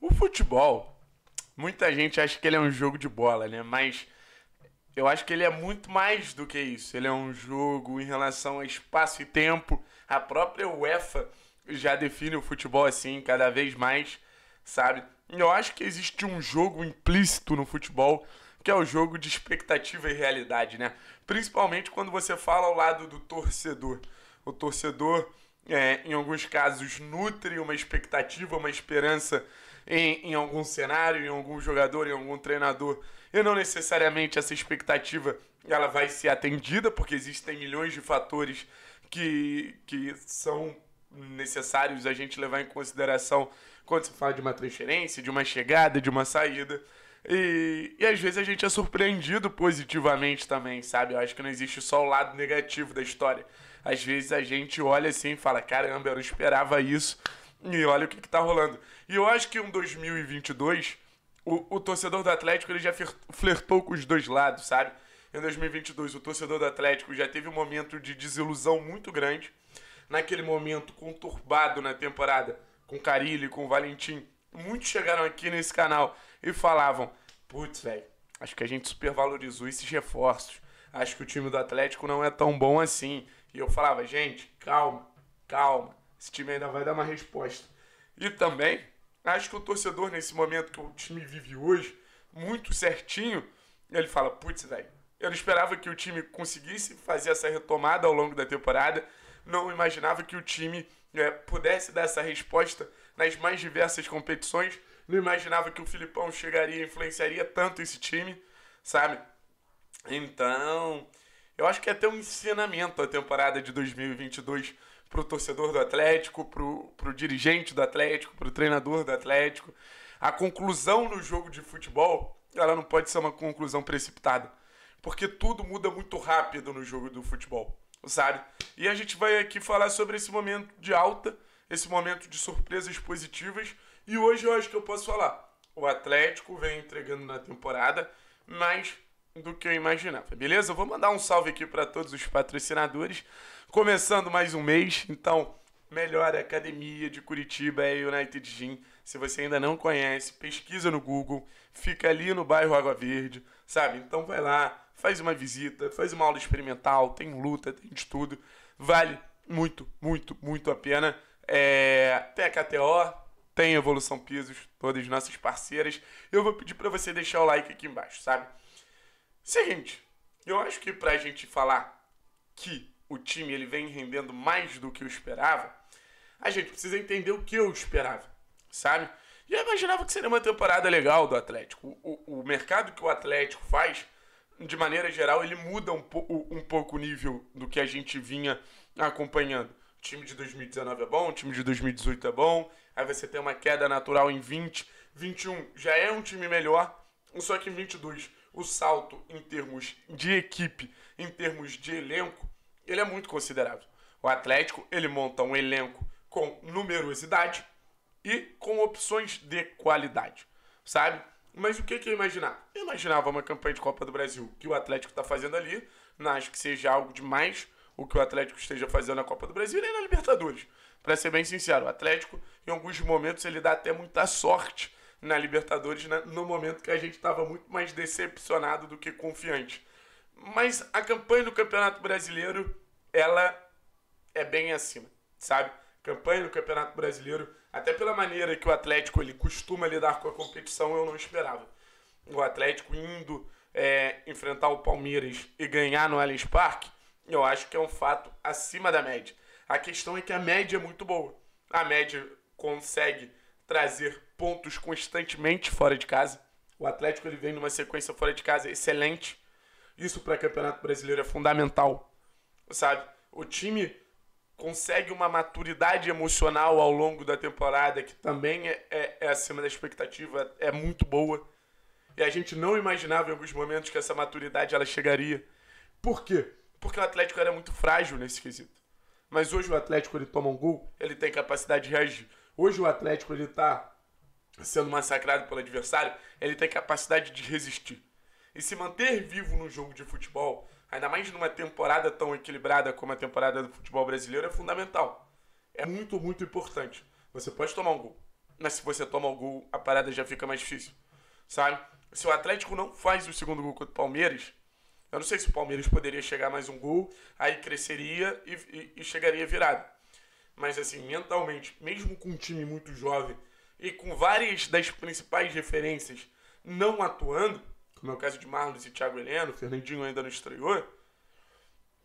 O futebol, muita gente acha que ele é um jogo de bola, né? Mas eu acho que ele é muito mais do que isso. Ele é um jogo em relação a espaço e tempo. A própria UEFA já define o futebol assim, cada vez mais, sabe? Eu acho que existe um jogo implícito no futebol que é o jogo de expectativa e realidade, né? Principalmente quando você fala ao lado do torcedor. O torcedor, é, em alguns casos, nutre uma expectativa, uma esperança em, em algum cenário, em algum jogador, em algum treinador. E não necessariamente essa expectativa ela vai ser atendida, porque existem milhões de fatores que, que são necessários a gente levar em consideração quando se fala de uma transferência, de uma chegada, de uma saída. E, e às vezes a gente é surpreendido positivamente também, sabe? Eu acho que não existe só o lado negativo da história. Às vezes a gente olha assim e fala: caramba, eu não esperava isso. E olha o que, que tá rolando. E eu acho que um 2022, o, o torcedor do Atlético ele já flertou com os dois lados, sabe? Em 2022, o torcedor do Atlético já teve um momento de desilusão muito grande. Naquele momento conturbado na temporada, com Carilli, com Valentim, muitos chegaram aqui nesse canal e falavam: putz, velho, acho que a gente supervalorizou esses reforços. Acho que o time do Atlético não é tão bom assim. E eu falava: gente, calma, calma esse time ainda vai dar uma resposta. E também, acho que o torcedor, nesse momento que o time vive hoje, muito certinho, ele fala: putz, velho, eu não esperava que o time conseguisse fazer essa retomada ao longo da temporada, não imaginava que o time é, pudesse dar essa resposta nas mais diversas competições, não imaginava que o Filipão chegaria e influenciaria tanto esse time, sabe? Então, eu acho que é até um ensinamento a temporada de 2022 pro torcedor do Atlético, pro, pro dirigente do Atlético, pro treinador do Atlético. A conclusão no jogo de futebol, ela não pode ser uma conclusão precipitada, porque tudo muda muito rápido no jogo do futebol, sabe? E a gente vai aqui falar sobre esse momento de alta, esse momento de surpresas positivas, e hoje eu acho que eu posso falar. O Atlético vem entregando na temporada, mas do que eu imaginava, beleza? Eu vou mandar um salve aqui para todos os patrocinadores. Começando mais um mês, então, melhor academia de Curitiba é United Gym. Se você ainda não conhece, pesquisa no Google, fica ali no bairro Água Verde, sabe? Então vai lá, faz uma visita, faz uma aula experimental, tem luta, tem de tudo. Vale muito, muito, muito a pena. É, tem a KTO, tem Evolução Pisos, todas nossas parceiras. Eu vou pedir para você deixar o like aqui embaixo, sabe? Seguinte, eu acho que pra gente falar que o time ele vem rendendo mais do que eu esperava, a gente precisa entender o que eu esperava, sabe? Já imaginava que seria uma temporada legal do Atlético. O, o, o mercado que o Atlético faz, de maneira geral, ele muda um, po, um pouco o nível do que a gente vinha acompanhando. O time de 2019 é bom, o time de 2018 é bom, aí você tem uma queda natural em 20, 21 já é um time melhor, só que em 22 o salto em termos de equipe, em termos de elenco, ele é muito considerável. O Atlético, ele monta um elenco com numerosidade e com opções de qualidade, sabe? Mas o que, que eu imaginava? Eu imaginava uma campanha de Copa do Brasil que o Atlético está fazendo ali, não acho que seja algo demais o que o Atlético esteja fazendo na Copa do Brasil e na Libertadores. Para ser bem sincero, o Atlético, em alguns momentos, ele dá até muita sorte na Libertadores né, no momento que a gente estava muito mais decepcionado do que confiante. Mas a campanha do Campeonato Brasileiro, ela é bem acima, sabe? Campanha do Campeonato Brasileiro, até pela maneira que o Atlético ele costuma lidar com a competição, eu não esperava. O Atlético indo é, enfrentar o Palmeiras e ganhar no Allianz Parque, eu acho que é um fato acima da média. A questão é que a média é muito boa. A média consegue trazer pontos constantemente fora de casa. O Atlético ele vem numa sequência fora de casa excelente. Isso para Campeonato Brasileiro é fundamental, sabe? O time consegue uma maturidade emocional ao longo da temporada que também é, é, é acima da expectativa, é muito boa. E a gente não imaginava em alguns momentos que essa maturidade ela chegaria. Por quê? Porque o Atlético era muito frágil nesse quesito. Mas hoje o Atlético ele toma um gol, ele tem capacidade de reagir. Hoje o Atlético ele está sendo massacrado pelo adversário, ele tem capacidade de resistir. E se manter vivo no jogo de futebol, ainda mais numa temporada tão equilibrada como a temporada do futebol brasileiro, é fundamental. É muito, muito importante. Você pode tomar um gol, mas se você toma o gol, a parada já fica mais difícil, sabe? Se o Atlético não faz o segundo gol contra o Palmeiras, eu não sei se o Palmeiras poderia chegar mais um gol, aí cresceria e, e, e chegaria virado. Mas assim, mentalmente, mesmo com um time muito jovem e com várias das principais referências não atuando, como é o caso de Marlos e Thiago Heleno, Fernandinho ainda não estreou,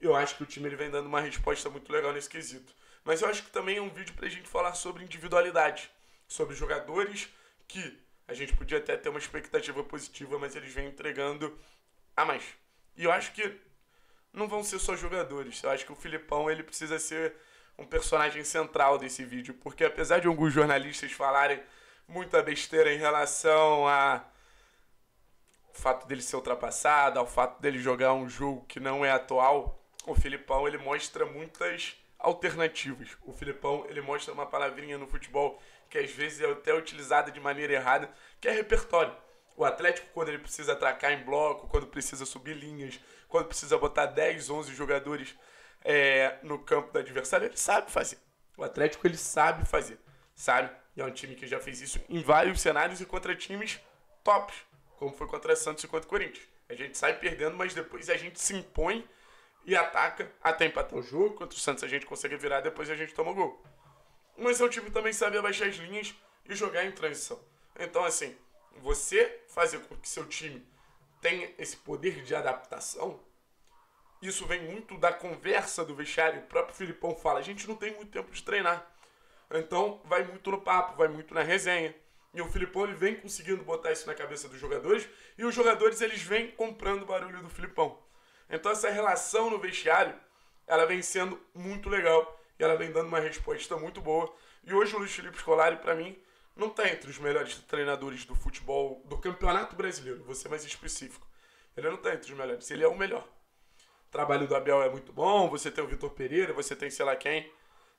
eu acho que o time ele vem dando uma resposta muito legal nesse quesito. Mas eu acho que também é um vídeo para a gente falar sobre individualidade, sobre jogadores que a gente podia até ter uma expectativa positiva, mas eles vêm entregando a mais. E eu acho que não vão ser só jogadores. Eu acho que o Filipão ele precisa ser um personagem central desse vídeo, porque apesar de alguns jornalistas falarem muita besteira em relação a o fato dele ser ultrapassado, ao fato dele jogar um jogo que não é atual, o Filipão ele mostra muitas alternativas. O Filipão ele mostra uma palavrinha no futebol que às vezes é até utilizada de maneira errada, que é repertório. O Atlético, quando ele precisa atracar em bloco, quando precisa subir linhas, quando precisa botar 10, 11 jogadores é, no campo do adversário, ele sabe fazer. O Atlético, ele sabe fazer, sabe? E é um time que já fez isso em vários cenários e contra times tops, como foi contra Santos e contra Corinthians. A gente sai perdendo, mas depois a gente se impõe e ataca até empatar o jogo. Contra o Santos a gente consegue virar, depois a gente toma o gol. Mas é um time que também sabe abaixar as linhas e jogar em transição. Então, assim, você fazer com que seu time tenha esse poder de adaptação isso vem muito da conversa do vestiário. O próprio Filipão fala: a gente não tem muito tempo de treinar. Então vai muito no papo, vai muito na resenha. E o Filipão ele vem conseguindo botar isso na cabeça dos jogadores e os jogadores eles vêm comprando o barulho do Filipão. Então essa relação no vestiário, ela vem sendo muito legal e ela vem dando uma resposta muito boa. E hoje o Luiz Felipe Scolari para mim não está entre os melhores treinadores do futebol do Campeonato Brasileiro, vou ser mais específico. Ele não está entre os melhores, ele é o melhor trabalho do Abel é muito bom, você tem o Vitor Pereira, você tem sei lá quem,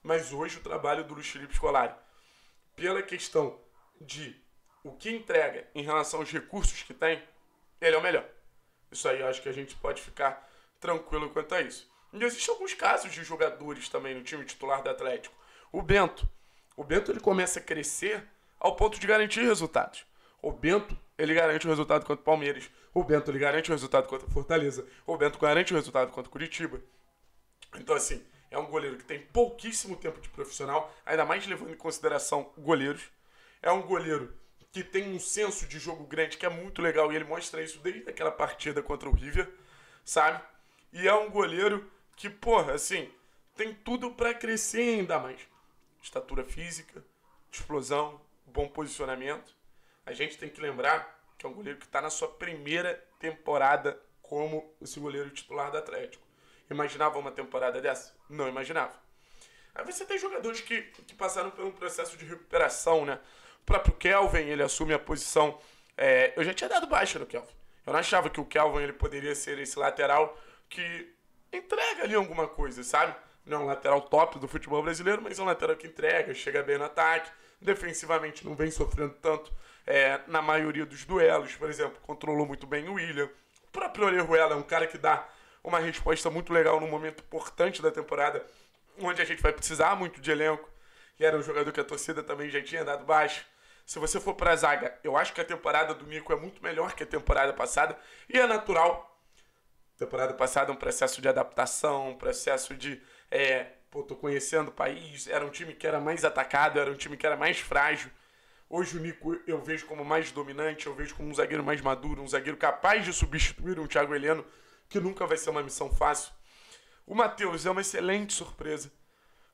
mas hoje o trabalho do Luiz Felipe Scolari, pela questão de o que entrega em relação aos recursos que tem, ele é o melhor. Isso aí eu acho que a gente pode ficar tranquilo quanto a isso. E existem alguns casos de jogadores também no time titular do Atlético. O Bento. O Bento ele começa a crescer ao ponto de garantir resultados. O Bento, ele garante o resultado contra o Palmeiras. O Bento, ele garante o resultado contra o Fortaleza. O Bento garante o resultado contra o Curitiba. Então, assim, é um goleiro que tem pouquíssimo tempo de profissional, ainda mais levando em consideração goleiros. É um goleiro que tem um senso de jogo grande que é muito legal e ele mostra isso desde aquela partida contra o River, sabe? E é um goleiro que, porra, assim, tem tudo para crescer ainda mais. Estatura física, explosão, bom posicionamento. A gente tem que lembrar que é um goleiro que está na sua primeira temporada como esse goleiro titular do Atlético. Imaginava uma temporada dessa? Não imaginava. Aí você tem jogadores que, que passaram por um processo de recuperação, né? O próprio Kelvin, ele assume a posição. É, eu já tinha dado baixa no Kelvin. Eu não achava que o Kelvin ele poderia ser esse lateral que entrega ali alguma coisa, sabe? Não é um lateral top do futebol brasileiro, mas é um lateral que entrega, chega bem no ataque, defensivamente não vem sofrendo tanto é, na maioria dos duelos, por exemplo, controlou muito bem o William. O próprio Orejuela é um cara que dá uma resposta muito legal num momento importante da temporada, onde a gente vai precisar muito de elenco. E era um jogador que a torcida também já tinha dado baixo. Se você for para a zaga, eu acho que a temporada do Nico é muito melhor que a temporada passada e é natural. Temporada passada um processo de adaptação, um processo de é, pô, tô conhecendo o país, era um time que era mais atacado, era um time que era mais frágil. Hoje o Nico eu vejo como mais dominante, eu vejo como um zagueiro mais maduro, um zagueiro capaz de substituir um Thiago Heleno, que nunca vai ser uma missão fácil. O Matheus é uma excelente surpresa.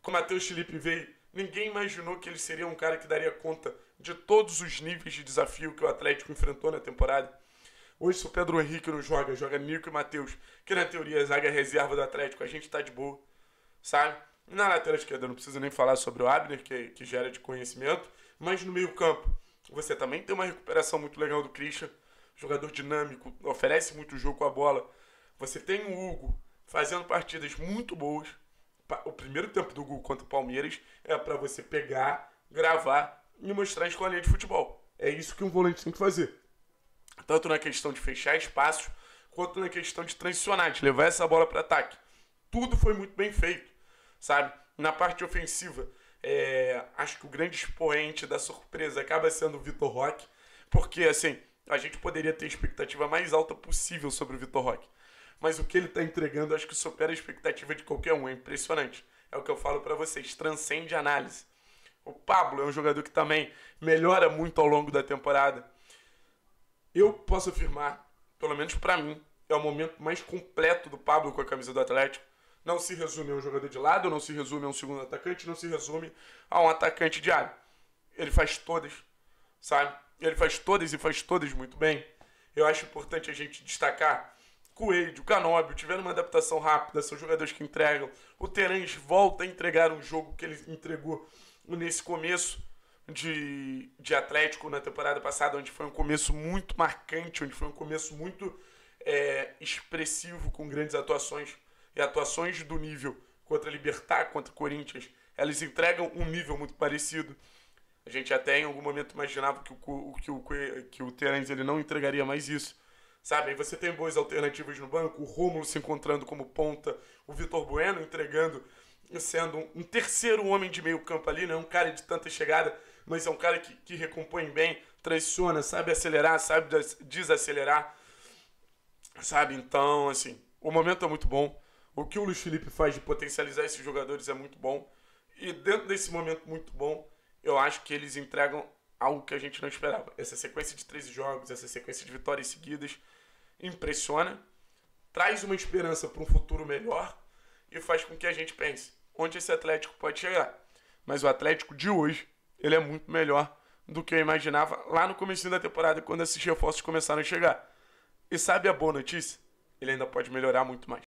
Com o Matheus Felipe veio, ninguém imaginou que ele seria um cara que daria conta de todos os níveis de desafio que o Atlético enfrentou na temporada. Hoje, se o Pedro Henrique não joga, joga Nico e Matheus, que na teoria é zaga reserva do Atlético, a gente tá de boa, sabe? Na lateral esquerda, não precisa nem falar sobre o Abner, que, que gera de conhecimento. Mas no meio-campo, você também tem uma recuperação muito legal do Christian, jogador dinâmico, oferece muito jogo com a bola. Você tem o Hugo fazendo partidas muito boas. O primeiro tempo do Hugo contra o Palmeiras é para você pegar, gravar e mostrar escolinha de futebol. É isso que um volante tem que fazer. Tanto na questão de fechar espaços, quanto na questão de transicionar, de levar essa bola para ataque. Tudo foi muito bem feito, sabe? Na parte ofensiva, é, acho que o grande expoente da surpresa acaba sendo o Vitor Roque, porque assim, a gente poderia ter a expectativa mais alta possível sobre o Vitor Roque. Mas o que ele está entregando, acho que supera a expectativa de qualquer um, é impressionante. É o que eu falo para vocês, transcende análise. O Pablo é um jogador que também melhora muito ao longo da temporada. Eu posso afirmar, pelo menos para mim, é o momento mais completo do Pablo com a camisa do Atlético não se resume a um jogador de lado, não se resume a um segundo atacante, não se resume a um atacante de área. Ele faz todas, sabe? Ele faz todas e faz todas muito bem. Eu acho importante a gente destacar Coelho, Canóbio, tiveram uma adaptação rápida, são jogadores que entregam. O Terence volta a entregar um jogo que ele entregou nesse começo de, de Atlético na temporada passada, onde foi um começo muito marcante, onde foi um começo muito é, expressivo, com grandes atuações e atuações do nível contra Libertar, contra Corinthians, elas entregam um nível muito parecido. A gente até em algum momento imaginava que o, que o, que o Terence ele não entregaria mais isso. Sabe, aí você tem boas alternativas no banco, o Rômulo se encontrando como ponta, o Vitor Bueno entregando, sendo um terceiro homem de meio campo ali, não é um cara de tanta chegada, mas é um cara que, que recompõe bem, traiciona, sabe acelerar, sabe desacelerar, sabe? Então, assim, o momento é muito bom. O que o Luiz Felipe faz de potencializar esses jogadores é muito bom. E dentro desse momento muito bom, eu acho que eles entregam algo que a gente não esperava. Essa sequência de 13 jogos, essa sequência de vitórias seguidas, impressiona, traz uma esperança para um futuro melhor e faz com que a gente pense onde esse Atlético pode chegar. Mas o Atlético de hoje, ele é muito melhor do que eu imaginava lá no começo da temporada, quando esses reforços começaram a chegar. E sabe a boa notícia? Ele ainda pode melhorar muito mais.